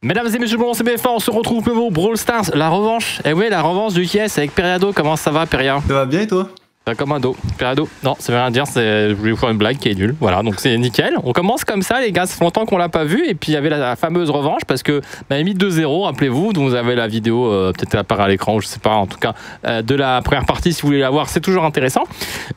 Mesdames et messieurs, bon, c'est bf on se retrouve nouveau Brawl Stars, la revanche. Et eh oui, la revanche du Yes avec Periado, comment ça va Periado Ça va bien et toi comme un dos. Non, ça veut rien dire. Je voulais vous faire une blague qui est nulle. Voilà, donc c'est nickel. On commence comme ça, les gars. Ça fait longtemps qu'on l'a pas vu. Et puis il y avait la, fameuse revanche parce que Miami 2-0, rappelez-vous. dont vous avez la vidéo, euh, peut-être à part à l'écran, je sais pas. En tout cas, euh, de la première partie, si vous voulez la voir, c'est toujours intéressant.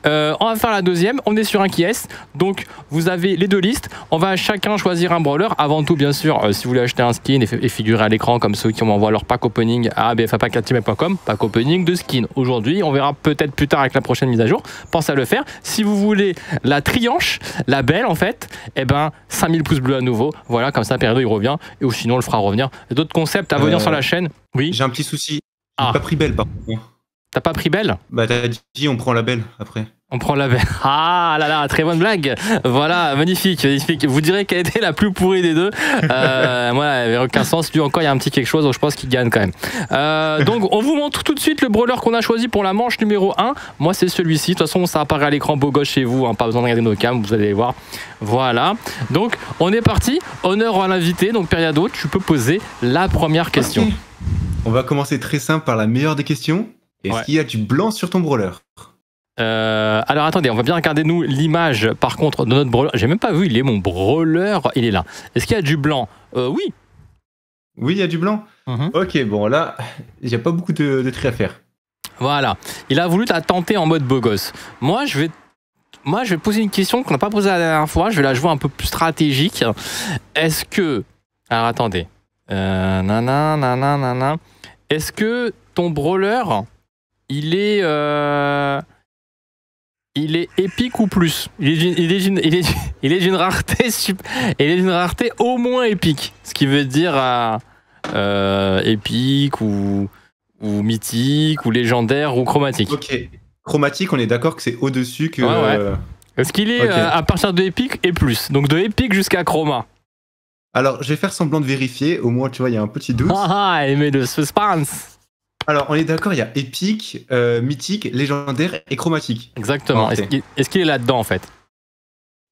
Euh, on va faire la deuxième. On est sur un qui est. Donc vous avez les deux listes. On va chacun choisir un brawler. Avant tout, bien sûr, si vous voulez acheter un skin et, figurer à l'écran comme ceux qui m'envoient leur pack opening à bfapack.com, pack opening de skin. Aujourd'hui, on verra peut-être plus tard avec la prochaine mise à jour. pense à le faire. Si vous voulez la trianche, la belle en fait, eh ben 5000 pouces bleus à nouveau. Voilà, comme ça Perdo il revient et ou sinon on le fera revenir. D'autres concepts à venir sur la euh, chaîne. Oui. J'ai un petit souci. J'ai ah. pas pris belle par contre. T'as pas pris belle Bah t'as dit on prend la belle après. On prend la belle, Ah là là, très bonne blague. Voilà, magnifique, magnifique. Vous direz qu'elle était la plus pourrie des deux. Euh, moi elle n'avait aucun sens. Lui encore, il y a un petit quelque chose, donc je pense qu'il gagne quand même. Euh, donc, on vous montre tout de suite le brawler qu'on a choisi pour la manche numéro 1. Moi, c'est celui-ci. De toute façon, ça apparaît à l'écran beau gauche chez vous. Hein. pas besoin de regarder nos cams, vous allez voir. Voilà. Donc, on est parti. Honneur à l'invité. Donc, Periado, tu peux poser la première question. On va commencer très simple par la meilleure des questions. Est-ce qu'il y a du blanc sur ton brawler euh, alors attendez, on va bien regarder nous l'image par contre de notre brawler. J'ai même pas vu, il est mon brawler, il est là. Est-ce qu'il y a du blanc euh, Oui. Oui, il y a du blanc. Mhm. Ok, bon là, il n'y a pas beaucoup de, tri à faire. Voilà. Il a voulu la tenter en mode beau gosse. Moi, je vais, moi, je vais poser une question qu'on n'a pas posée la dernière fois. Je vais la jouer un peu plus stratégique. Est-ce que. Alors attendez. Euh, nanana, nanana. Est-ce que ton brawler, il est. Euh, il est épique ou plus. Il est d'une, rareté, il est rareté au moins épique, ce qui veut dire euh, euh, épique ou, ou mythique ou légendaire ou chromatique. Ok. Chromatique, on est d'accord que c'est au-dessus que. Euh, ce qu'il est à partir de épique et plus. Donc de épique jusqu'à chroma. Alors, je vais faire semblant de vérifier. Au moins, tu vois, il y a un petit doute. Ah, ah, elle met le suspense. Alors, on est d'accord, il y a épique, euh, mythique, légendaire et chromatique. Exactement. Est-ce qu'il est, là-dedans, en fait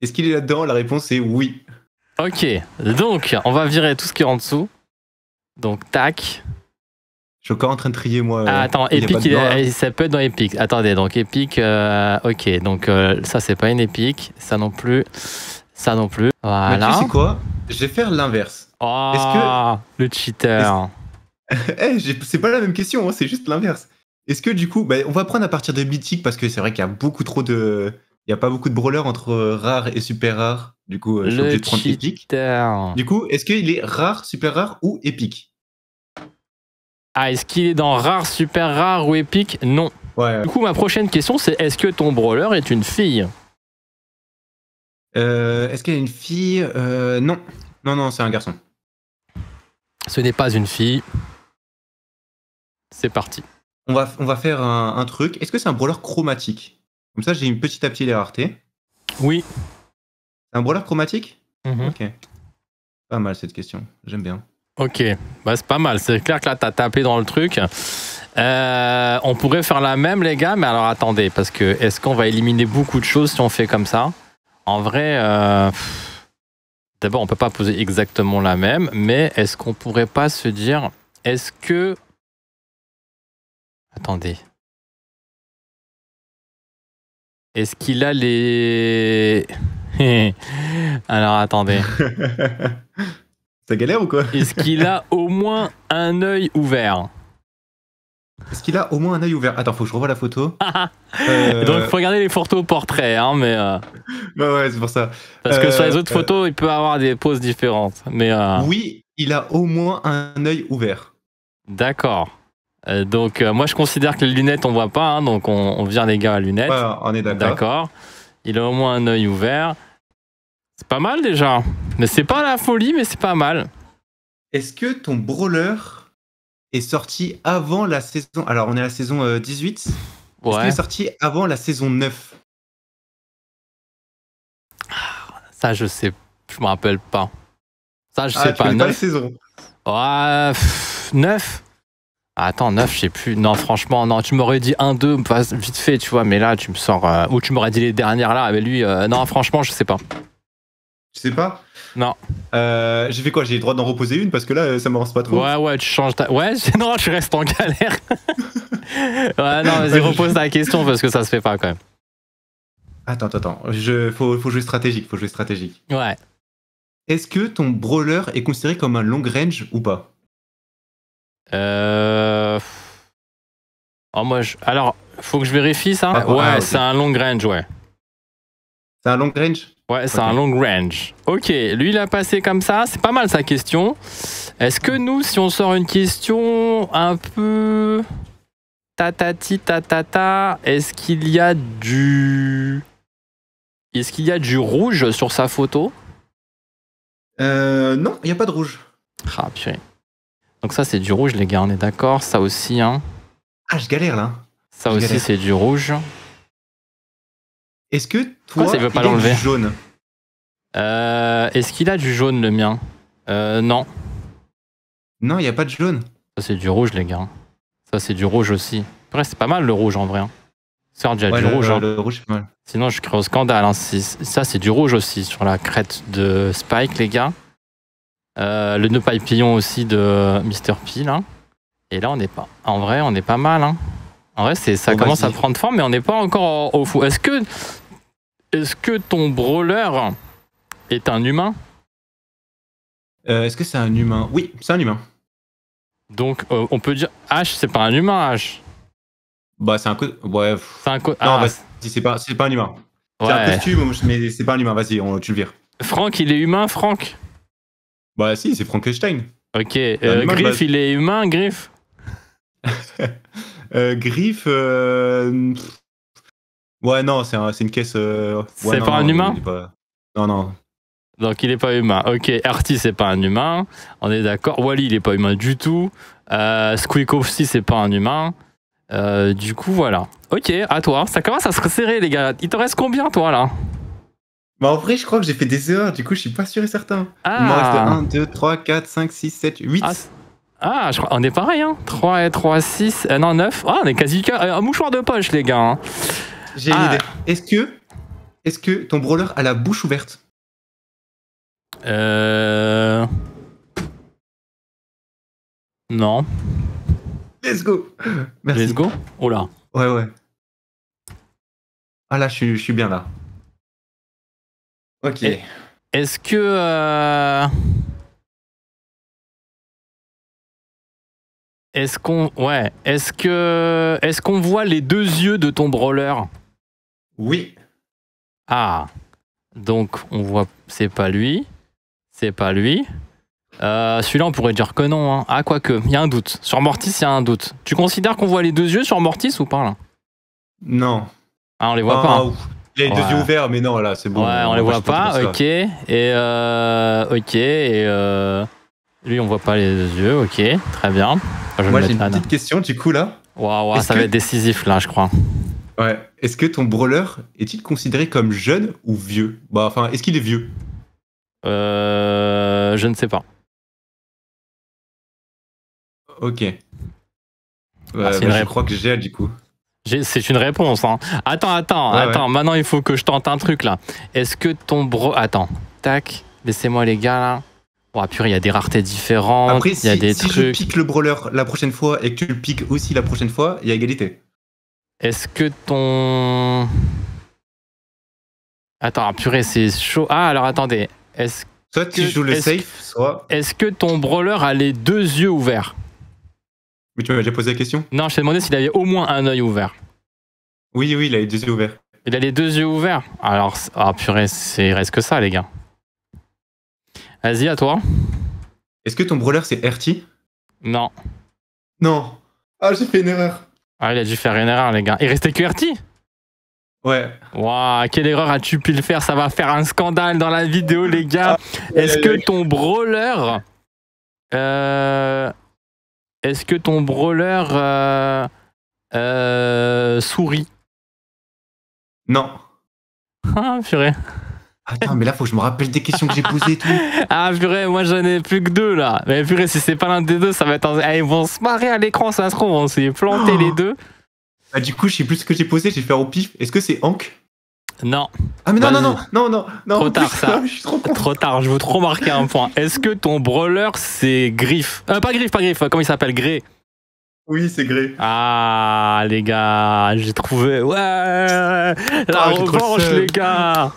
Est-ce qu'il est, là-dedans La réponse est oui. Ok, donc, on va virer tout ce qui est en dessous. Donc, tac. Je suis encore en train de trier, moi. Euh, ah, attends, épique, ça peut être dans épique. Attendez, donc épique, euh, ok, donc ça, c'est pas une épique, ça non plus, ça non plus. Voilà. Mais tu quoi Je vais faire l'inverse. Oh, que... Ah, le cheater eh, c'est pas la même question, hein, c'est juste l'inverse. Est-ce que du coup, bah, on va prendre à partir de mythique parce que c'est vrai qu'il y a beaucoup trop de. Il n'y a pas beaucoup de brawlers entre euh, rare et super rare. Du coup, euh, je suis obligé de prendre Du coup, est-ce qu'il est rare, super rare ou épique Ah, est-ce qu'il est dans rare, super rare ou épique Non. Du coup, ma prochaine question, c'est est-ce que ton brawler est une fille euh, Est-ce qu'elle est une fille Non. Non, non, c'est un garçon. Ce n'est pas une fille. C'est parti. On va, on va faire un, truc. Est-ce que c'est un brûleur chromatique Comme ça, j'ai une petite à petit les raretés. Oui. un brûleur chromatique mhm. Ok. Pas mal cette question. J'aime bien. Ok, bah, c'est pas mal. C'est clair que là, t'as tapé dans le truc. Euh, on pourrait faire la même, les gars, mais alors attendez, parce que est-ce qu'on va éliminer beaucoup de choses si on fait comme ça En vrai, euh, d'abord, on peut pas poser exactement la même, mais est-ce qu'on pourrait pas se dire, est-ce que Attendez. Est-ce qu'il a les. Alors attendez. Ça galère ou quoi Est-ce qu'il a au moins un œil ouvert Est-ce qu'il a au moins un œil ouvert Attends, faut que je revoie la photo. Donc, Donc euh, faut regarder les photos portraits, hein, mais. Euh, ouais, c'est pour ça. Parce que sur les euh, autres photos, il peut avoir des poses différentes, mais. Oui, il a au moins un œil ouvert. D'accord. Euh, donc, euh, moi, je considère que les lunettes, on voit pas, hein, donc on, vient les gars à lunettes. on est d'accord. Il a au moins un œil ouvert. C'est pas mal déjà. Mais c'est pas la folie, mais c'est pas mal. Est-ce que ton brawler est sorti avant la saison Alors, on est à la saison 18. Euh, Est-ce qu'il est sorti avant la saison 9 Ça, je sais. Je me rappelle pas. Ça, je ah, sais pas. la saison. 9 ah, attends, neuf, je sais plus. Non, franchement, non, tu m'aurais dit 1-2, vite fait, tu vois, mais là, tu me sors. Euh, ou tu m'aurais dit les dernières là, mais lui, euh, non, franchement, je sais pas. Tu sais pas Non. Euh, j'ai fait quoi J'ai le droit d'en reposer une parce que là, ça m'avance pas trop. Ouais, ouais, tu changes ta. Ouais, non, je reste en galère. ouais, non, vas-y, repose ta question parce que ça se fait pas quand même. Attends, attends, Je, faut, faut jouer stratégique, faut jouer stratégique. Ouais. Est-ce que ton brawler est considéré comme un long range ou pas euh... Oh, moi, Alors, faut que je vérifie ça ah, Ouais, c'est un long range, ouais. C'est un long range Ouais, c'est un long range. Ok, lui, il a passé comme ça. C'est pas mal sa question. Est-ce que nous, si on sort une question un peu. Tatati tatata, est-ce qu'il y a du. Est-ce qu'il y a du rouge sur sa photo euh, Non, il n'y a pas de rouge. Ah, purée. Donc ça, c'est du rouge, les gars, on est d'accord. Ça aussi, hein. Ah, je galère là. Ça aussi, c'est du rouge. Est-ce que toi, il veut pas jaune euh, Est-ce qu'il a du jaune, le mien euh, Non. Non, il n'y a pas de jaune. Ça, c'est du rouge, les gars. Ça, c'est du rouge aussi. Après, c'est pas mal le rouge en vrai. Hein. Ça, déjà du rouge. Hein. Sinon, je crée au scandale. Hein, ça, c'est du rouge aussi sur la crête de Spike, les gars. Euh, le nœud papillon aussi de Mr. P, Et là, on n'est pas. En vrai, on est pas mal. Hein. En vrai, ça commence à prendre forme, mais on n'est pas encore au, fou. Est-ce que, est-ce que ton brawler est un humain euh, Est-ce que c'est un humain Oui, c'est un humain. Donc, euh, on peut dire H, c'est pas un humain, H. Bah, c'est un. Ouais. C'est un. Non, ah. c'est pas, un humain. C'est un costume, mais c'est pas un humain. Vas-y, tu le vires. Franck, il est humain, Franck. Bah si, c'est Frankenstein. Ok. Euh, Griff, il est humain, Griff euh, Griff. Euh, ouais, non, c'est une caisse. c'est pas un humain Non, non. Donc il est pas humain. Ok, Artie c'est pas un humain. On est d'accord. Wally il est pas humain du tout. Euh, si, c'est pas un humain. du coup voilà. Ok, à toi. Ça commence à se resserrer les gars. Il te reste combien toi là bah en vrai, je crois que j'ai fait des erreurs, du coup, je suis pas sûr et certain. Il m'en reste 1, 2, 3, 4, 5, 6, 7, 8. Ah, je crois, on est pareil, hein 3, 3, 6, 9. Ah, on est quasi. Euh, un mouchoir de poche, les gars. Hein. J'ai une ah. idée. Est-ce que, est -ce que ton brawler a la bouche ouverte Euh. Non. Let's go Let's go Oh là. Ouais, ouais. Ah là, je suis bien là. Ok. Est-ce que. Euh, est-ce qu'on. Ouais. Est-ce que. Est-ce qu'on voit les deux yeux de ton brawler Oui. Ah. Donc, on voit. C'est pas lui. C'est pas lui. Euh, celui-là, on pourrait dire que non. Hein. Ah, quoique, il y a un doute. Sur Mortis, il y a un doute. Tu considères qu'on voit les deux yeux sur Mortis ou pas là Non. Ah, on les voit pas. Hein. Il a les deux yeux ouverts, mais non, là, c'est bon. Ouais, on, ne les voit pas, ok. Et, euh, ok, et euh, lui, on voit pas les yeux, ok, très bien. Moi, j'ai une petite question, du coup, là. Waouh, ça va être décisif, là, je crois. Ouais. Est-ce que ton brawler est-il considéré comme jeune ou vieux Bah, enfin, est-ce qu'il est vieux euh, Je ne sais pas. Ok. Bah, ah, bah, je crois que j'ai, du coup. C'est une réponse. Hein. Attends, attends, attends. Maintenant, il faut que je tente un truc là. Est-ce que ton bro. Attends. Tac. Laissez-moi les gars là. Oh purée, il y a des raretés différentes. si, je pique le brawler la prochaine fois et que tu le piques aussi la prochaine fois, il y a égalité. Est-ce que ton. Attends, purée, c'est chaud. Ah, alors attendez. est soit tu joues le safe, soit. Est-ce que ton brawler a les deux yeux ouverts tu m'as déjà posé la question Non, je t'ai demandé s'il avait au moins un œil ouvert. Oui, oui, il a les deux yeux ouverts. Il a les deux yeux ouverts. Alors, ah purée, il reste que ça, les gars. Vas-y, à toi. Est-ce que ton brawler, c'est RT Non. Non. Ah, j'ai fait une erreur. Ah, il a dû faire une erreur, les gars. Il restait que RT Ouais. Waouh, quelle erreur as-tu pu le faire Ça va faire un scandale dans la vidéo, les gars. Ah, Est-ce que ton brawler. Euh, est-ce que ton brawler euh, euh, sourit Non. Ah, purée. Attends, ah, mais là, faut que je me rappelle des questions que j'ai posées et tout. Ah, purée, moi j'en ai plus que deux là. Mais purée, si c'est pas l'un des deux, ça va être. Eh, ils vont se marrer à l'écran, ça se trouve, on s'est planté oh. les deux. Bah, du coup, je sais plus ce que j'ai posé, j'ai fait au pif. Est-ce que c'est Hank non. Ah mais non, non, non, non, non, non. Trop tard ça. trop, tard, je veux trop marquer un point. Est-ce que ton brawler c'est Griff euh, Pas Griff, pas Griff, comment il s'appelle Gré. Oui, c'est Gré. Ah les gars, j'ai trouvé. Ouais La ah, revanche les gars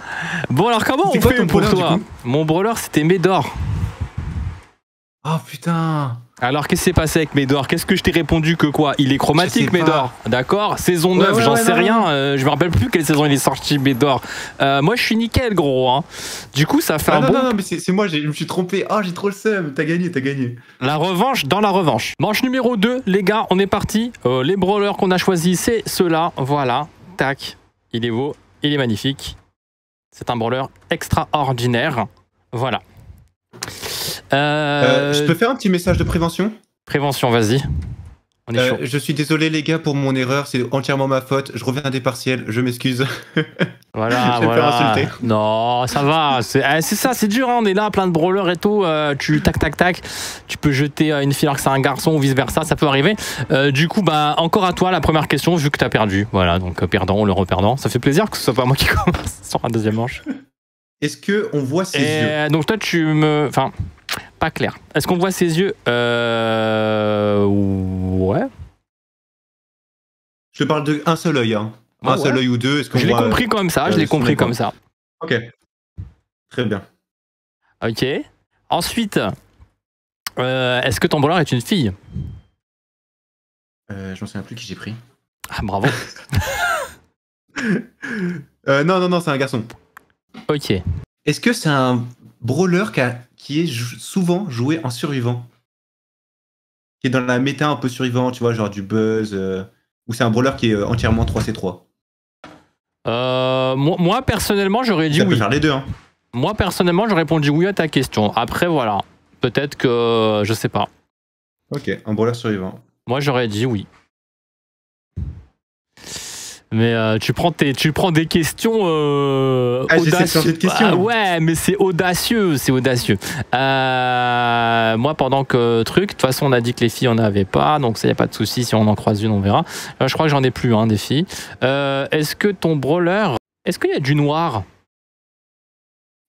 Bon alors comment on fait pour toi Mon brawler c'était Médor. Ah oh, putain alors, qu'est-ce qui s'est passé avec Médor Qu'est-ce que je t'ai répondu que quoi Il est chromatique, Médor. D'accord Saison 9, j'en sais rien. Euh, je me rappelle plus quelle saison il est sorti, Médor. Euh, moi, je suis nickel, gros. Hein. Du coup, ça fait ah, un non, bon. Non, non, mais c'est moi, je me suis trompé. Ah, j'ai trop le seum. T'as gagné, t'as gagné. La revanche dans la revanche. Manche numéro 2, les gars, on est parti. Euh, les brawlers qu'on a choisis, c'est ceux-là. Voilà. Tac. Il est beau. Il est magnifique. C'est un brawler extraordinaire. Voilà. Euh, euh, je peux faire un petit message de prévention Prévention, vas-y. Euh, je suis désolé les gars pour mon erreur, c'est entièrement ma faute. Je reviens à des partiels, je m'excuse. Voilà, voilà. Non, ça va. C'est eh, ça, c'est dur. Hein. On est là, plein de brawlers et tout. tu tac tac tac. Tu peux jeter une fille alors que c'est un garçon ou vice versa, ça peut arriver. du coup, bah encore à toi la première question vu que t'as perdu. Voilà, donc perdant le reperdant. Ça fait plaisir que ce soit pas moi qui commence sur un deuxième manche. Est-ce que on voit ses yeux Donc toi, tu me, enfin pas clair. Est-ce qu'on voit ses yeux euh... Ouais. Je parle parle d'un seul oeil. un seul oeil hein. ah ou deux. je l'ai compris comme ça. Euh, je l'ai compris comme ça. Ok. Très bien. Ok. Ensuite, euh, est-ce que ton brawler est une fille euh, Je m'en plus qui j'ai pris. Ah, bravo. non, non, non, c'est un garçon. Ok. Est-ce que c'est un brawler qui a qui est souvent joué en survivant. Qui est dans la méta un peu survivant, tu vois, genre du buzz, euh, ou c'est un brawler qui est euh, entièrement 3C3 euh, moi, personnellement, j'aurais dit Ça oui. Peut faire les deux. Hein. Moi, personnellement, j'aurais répondu oui à ta question. Après, voilà. Peut-être que. Je sais pas. Ok, un brawler survivant. Moi, j'aurais dit oui. Mais euh, tu, prends tu prends des questions euh, ah, audacieuses. Bah, ouais, mais c'est audacieux, c'est audacieux. Euh, moi, pendant que truc, de toute façon, on a dit que les filles, on n'avait pas, donc ça n'y a pas de souci. Si on en croise une, on verra. je crois que j'en ai plus, hein, des filles. est-ce que ton brawler, est-ce qu'il y a du noir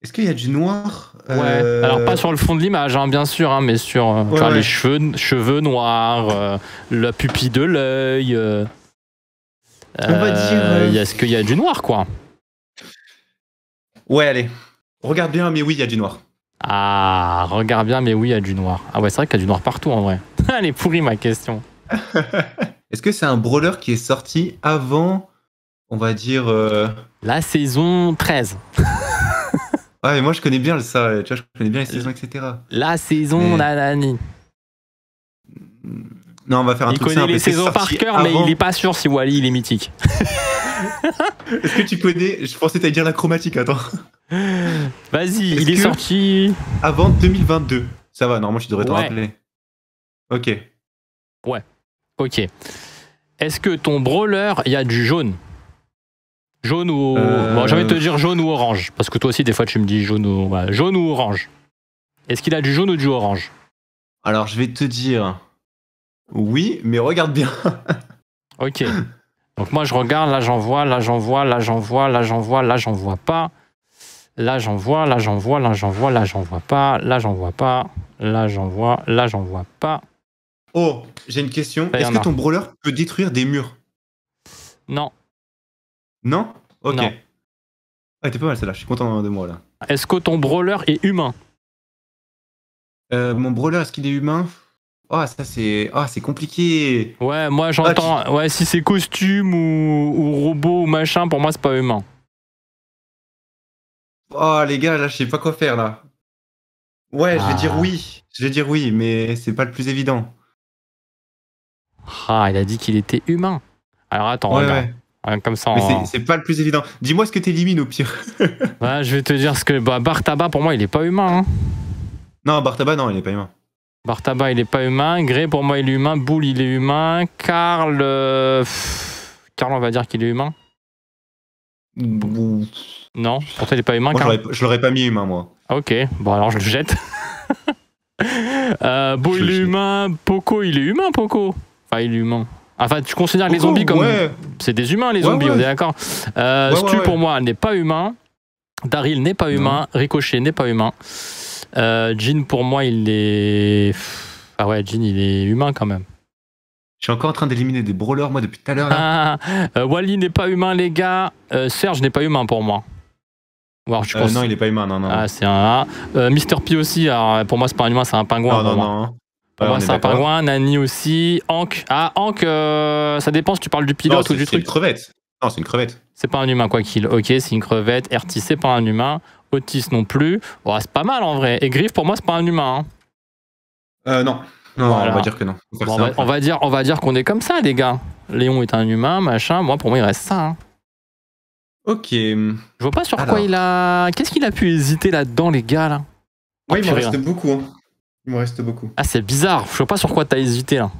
est-ce qu'il y a du noir Ouais. Alors pas sur le fond de l'image, hein, bien sûr, hein, mais sur les cheveux, cheveux noirs, la pupille de l'œil. On va dire. Euh, euh, est-ce qu'il y a du noir, quoi Ouais, allez. Regarde bien, mais oui, il y a du noir. Ah, regarde bien, mais oui, il y a du noir. Ah ouais, c'est vrai qu'il y a du noir partout en vrai. Elle est pourrie ma question. Est-ce que c'est un brawler qui est sorti avant, on va dire. Euh, La saison 13. ouais, mais moi je connais bien ça, tu vois, je connais bien les saisons, etc. La saison nanani. Non, on va faire un il connaît les saisons par cœur, mais il est pas sûr si Wally il est mythique. Est-ce que tu connais Je pensais t'allais dire la chromatique, attends. Vas-y, il est sorti. Avant 2022. Ça va, normalement, je devrais te rappeler. Ok. Ouais. Ok. Est-ce que ton brawler, il y a du jaune Jaune ou. Euh, bon, j'ai envie de te dire jaune ou orange, parce que toi aussi, des fois, tu me dis jaune ou. jaune ou orange. Est-ce qu'il a du jaune ou du orange Alors, je vais te dire. Oui, mais regarde bien. ok. Donc moi je regarde, là j'en vois, là j'en vois, là j'en vois, là j'en vois, là j'en vois pas. Là j'en vois, là j'en vois, là j'en vois, là j'en vois pas, là j'en vois pas, là j'en vois, là j'en vois pas. Oh, j'ai une question. Est-ce que ton brawler peut détruire des murs Non. Non Ok. Ah, t'es pas mal celle-là, je suis content de moi là. Est-ce que ton brawler est humain euh, Mon brawler, est-ce qu'il est humain oh ça c'est ah, c'est compliqué. Ouais, moi j'entends ah, ouais si c'est costume ou, robot ou machin, pour moi c'est pas humain. Oh les gars, là je sais pas quoi faire là. Ouais, je vais dire oui, je vais dire oui, mais c'est pas le plus évident. Ah, il a dit qu'il était humain. Alors attends, ouais, Comme ça, c'est pas le plus évident. Dis-moi ce que t'élimines au pire. ouais, je vais te dire ce que bah, Bartaba pour moi il est pas humain. Non hein. Non, Bartaba non, il est pas humain. Bartaba, il est pas humain. Grey pour moi, il est humain. Boule, il est humain. Karl. Carl euh, Karl, on va dire qu'il est humain. Non, pourtant il est pas humain. Moi, Je l'aurais pas mis humain, moi. Ok, bon alors je le jette. euh, il est humain. Poco, il est humain, Poco. Enfin, il est humain. Enfin, tu considères les zombies comme. C'est des humains, les zombies, on est d'accord. Euh, Stu, pour moi, n'est pas humain. Daryl n'est pas humain. Ricochet n'est pas humain. Euh, Jean, pour moi, il est. Ah ouais, Jean, il est humain quand même. Je suis encore en train d'éliminer des brawlers, moi, depuis tout à l'heure. Euh, Wally n'est pas humain, les gars. Euh, Serge n'est pas humain pour moi. Euh, non, il n'est pas humain, non, non. Ah, c'est un Mister P aussi, pour moi, c'est pas un humain, c'est un pingouin. Non, non, non. moi, ah, c'est un pingouin. Nani aussi. Hank. Ah, Hank, ça dépend si tu parles du pilote ou du truc. C'est une crevette. Non, c'est une crevette. C'est pas un humain, quoi qu'il. Ok, c'est une crevette. RT, c'est pas un humain non plus. c'est pas mal en vrai. Et Griff, pour moi, c'est pas un humain. Hein. Euh, non. on va dire que non. On, va, dire, on va dire qu'on est comme ça, les gars. Léon est un humain, machin. Moi, pour moi, il reste ça. Hein. Ok. Je vois pas sur quoi il a. Qu'est-ce qu'il a pu hésiter là-dedans, les gars là il m'en reste beaucoup. Hein. Il m'en reste beaucoup. Ah, c'est bizarre. Je vois pas sur quoi t'as hésité là.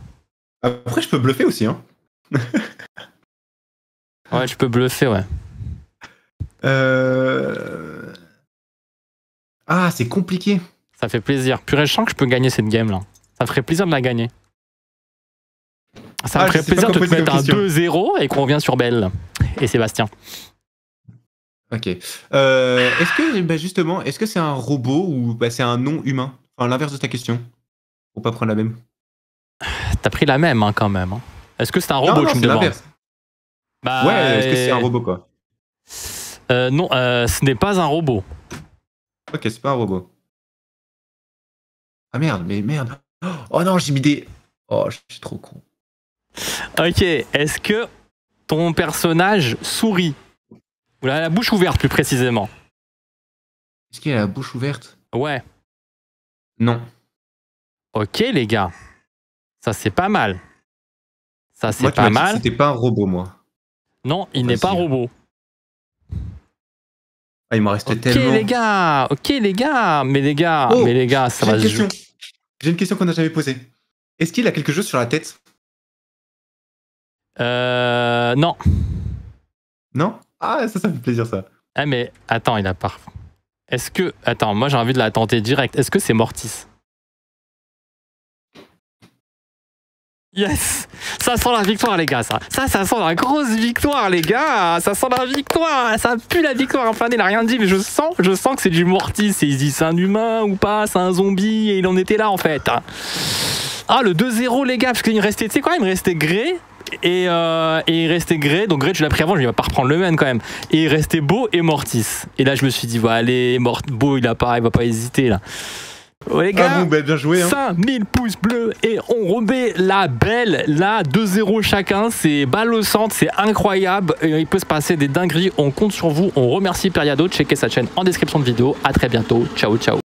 Après, je peux bluffer aussi. Hein. ouais, je peux bluffer, ouais. Euh... Ah, c'est compliqué. Ça fait plaisir. Pur je que je peux gagner cette game là. Ça ferait plaisir de la gagner. Ça ah, ferait plaisir de te mettre un 2-0 et qu'on revient sur Belle et Sébastien. Ok. Euh, est-ce que bah, justement, est-ce que c'est un robot ou bah, c'est un non humain Enfin, l'inverse de ta question. Pour pas prendre la même. T'as pris la même hein, quand même. Hein. Est-ce que c'est un robot me demandes bah, Ouais. Est-ce que c'est un robot quoi euh, Non, euh, ce n'est pas un robot. Ok, c'est pas un robot. Ah merde, mais merde. Oh non, j'ai mis des. Oh, je suis trop con. Ok, est-ce que ton personnage sourit Ou la bouche ouverte plus précisément Est-ce qu'il a la bouche ouverte Ouais. Non. Ok les gars, ça c'est pas mal. Ça c'est pas mal. C'était pas un robot moi. Non, il bah, n'est pas un robot. Ah, il m'en restait tellement. Ok les gars, ok les gars, mais les gars, oh, mais les gars, ça va se J'ai une question qu'on n'a jamais posée. Est-ce qu'il a quelque chose sur la tête Euh. Non. Non Ah, ça, ça fait plaisir ça. Ah, mais attends, il a pas. Est-ce que. Attends, moi j'ai envie de la tenter direct. Est-ce que c'est Mortis Yes Ça sent la victoire, les gars, ça. Ça, ça sent la grosse victoire, les gars. Ça sent la victoire. Ça pue la victoire. Enfin, il a rien dit, mais je sens, je sens que c'est du Mortis. Il dit, c'est un humain ou pas, c'est un zombie. Et il en était là, en fait. Ah, le 2-0, les gars, parce qu'il me restait, tu sais quoi, il me restait Grey. Et, euh, et, il restait Grey, donc Grey tu l'as pris avant, je lui vais pas reprendre le même quand même. Et il restait Beau et Mortis. Et là je me suis dit, voilà allez, Mort Beau il a pas, il va pas hésiter là les ah gars, 5000 ben, hein. pouces bleus et on remet la belle. Là, 2-0 chacun. C'est balle c'est incroyable. il peut se passer des dingueries. On compte sur vous. On remercie Periado. Checker sa chaîne en description de vidéo. À très bientôt. Ciao, ciao.